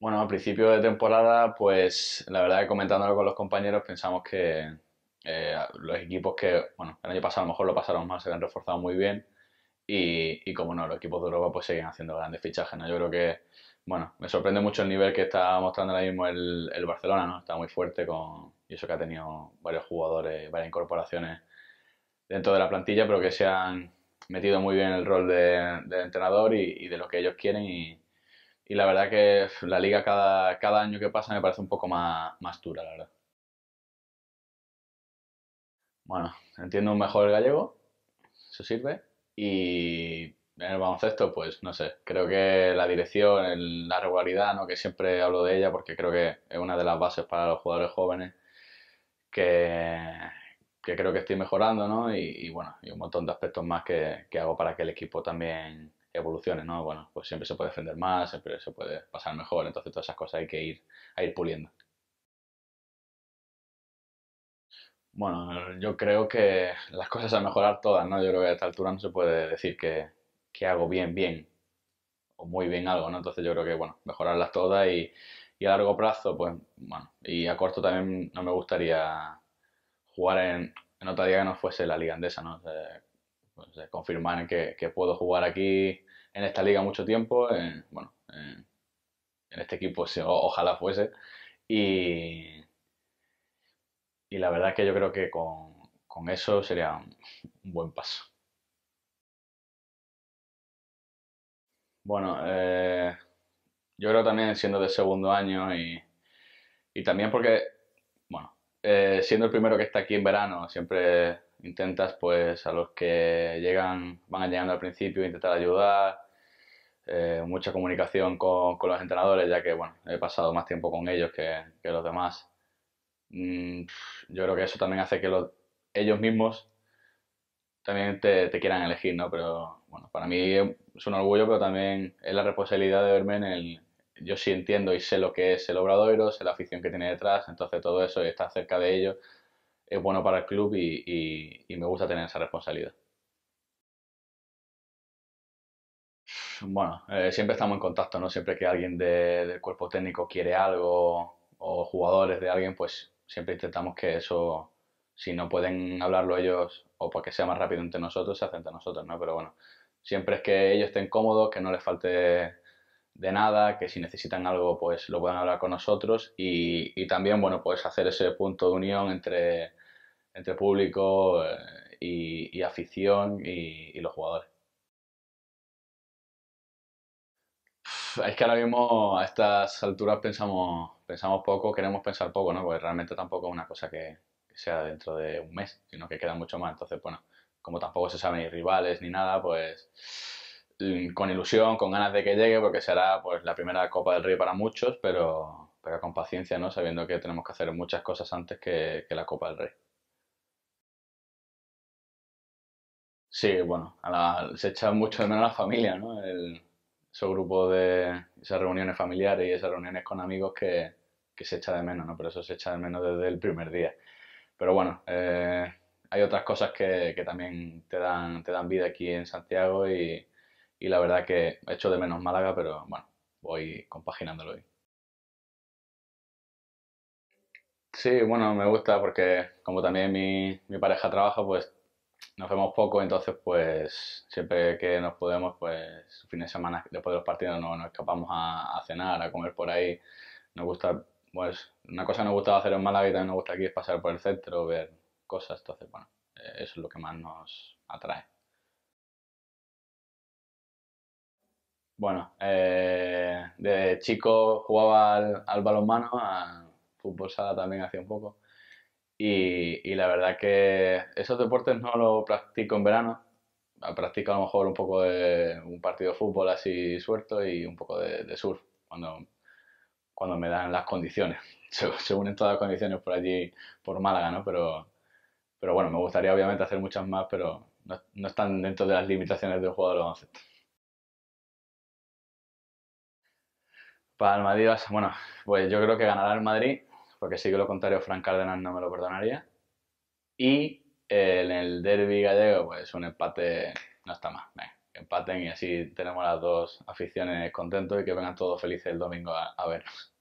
Bueno, a principio de temporada, pues la verdad que comentándolo con los compañeros pensamos que eh, los equipos que, bueno, el año pasado a lo mejor lo pasaron mal, se han reforzado muy bien y, y como no, los equipos de Europa pues siguen haciendo grandes fichajes, ¿no? Yo creo que, bueno, me sorprende mucho el nivel que está mostrando ahora mismo el, el Barcelona, ¿no? Está muy fuerte con, y eso que ha tenido varios jugadores, varias incorporaciones dentro de la plantilla, pero que se han metido muy bien el rol de, entrenador y, y de lo que ellos quieren y y la verdad que la liga cada, cada año que pasa me parece un poco más, más dura, la verdad. Bueno, entiendo mejor el gallego, eso sirve, y en el baloncesto, pues no sé, creo que la dirección, la regularidad, ¿no? que siempre hablo de ella porque creo que es una de las bases para los jugadores jóvenes que, creo que estoy mejorando ¿no? y, bueno, y un montón de aspectos más que hago para que el equipo también evoluciones, ¿no? Bueno, pues siempre se puede defender más, siempre se puede pasar mejor, entonces todas esas cosas hay que ir, a ir puliendo. Bueno, yo creo que las cosas a mejorar todas, ¿no? Yo creo que a esta altura no se puede decir que, que hago bien, bien o muy bien algo, ¿no? Entonces yo creo que, bueno, mejorarlas todas y, a largo plazo, pues, bueno, y a corto también no me gustaría jugar en, en otra liga que no fuese la liga andesa, ¿no? Eh, confirmar que, que, puedo jugar aquí en esta liga mucho tiempo, bueno, en este equipo ojalá fuese. Y, y la verdad es que yo creo que con, eso sería un, buen paso. Bueno, eh, yo creo también siendo de segundo año y, también porque, bueno, eh, siendo el primero que está aquí en verano, siempre Intentas pues a los que llegan, van llegando al principio, intentar ayudar, eh, mucha comunicación con, los entrenadores, ya que bueno, he pasado más tiempo con ellos que, que los demás. Mm, yo creo que eso también hace que los, ellos mismos también te, quieran elegir, ¿no? Pero bueno, para mí es un orgullo, pero también es la responsabilidad de verme en el... Yo sí entiendo y sé lo que es el obrador, sé la afición que tiene detrás, entonces todo eso y estar cerca de ellos es bueno para el club y, me gusta tener esa responsabilidad. Bueno, eh, siempre estamos en contacto, ¿no? Siempre que alguien del cuerpo técnico quiere algo o jugadores de alguien, pues siempre intentamos que eso, si no pueden hablarlo ellos o porque sea más rápido entre nosotros, se hace entre nosotros, ¿no? Pero bueno, siempre es que ellos estén cómodos, que no les falte de nada, que si necesitan algo pues lo puedan hablar con nosotros y, también bueno pues hacer ese punto de unión entre, entre público eh, y, afición y, los jugadores. Es que ahora mismo a estas alturas pensamos, pensamos poco, queremos pensar poco, ¿no? Porque realmente tampoco es una cosa que, que sea dentro de un mes, sino que queda mucho más. Entonces, bueno, como tampoco se saben ni rivales ni nada, pues Mm, con ilusión, con ganas de que llegue, porque será pues la primera Copa del Rey para muchos, pero, pero con paciencia, ¿no? Sabiendo que tenemos que hacer muchas cosas antes que, la Copa del Rey. Sí, bueno, se echa mucho de menos la familia, ¿no? El, esos de esas reuniones familiares y esas reuniones con amigos que, que se echa de menos, ¿no? Pero eso se echa de menos desde el primer día. Pero bueno, eh, hay otras cosas que, también te dan, te dan vida aquí en Santiago y, y la verdad que echo de menos Málaga, pero bueno, voy compaginándolo hoy. Sí, bueno, me gusta porque como también mi, mi pareja trabaja, pues nos vemos poco, entonces pues siempre que nos podemos, pues fin de semana después de los partidos nos, nos escapamos a, cenar, a comer por ahí. Nos gusta, pues una cosa que nos gusta hacer en Málaga y también nos gusta aquí es pasar por el centro, ver cosas, entonces bueno, eso es lo que más nos atrae. Bueno, eh, de chico jugaba al, al balonmano, al fútbol sala también hacía un poco. Y, y, la verdad que esos deportes no los practico en verano. Practico a lo mejor un poco de un partido de fútbol así suelto y un poco de, surf cuando, cuando me dan las condiciones. Se, unen todas las condiciones por allí, por Málaga, ¿no? Pero, pero bueno, me gustaría obviamente hacer muchas más, pero no, están dentro de las limitaciones un jugador de Para Madrid, bueno, pues yo creo que ganará el Madrid, porque sí que lo contrario, Frank Cárdenas no me lo perdonaría. Y eh, en el derby gallego, pues un empate no está mal. empaten y así tenemos las dos aficiones contentos y que vengan todos felices el domingo a, a vernos.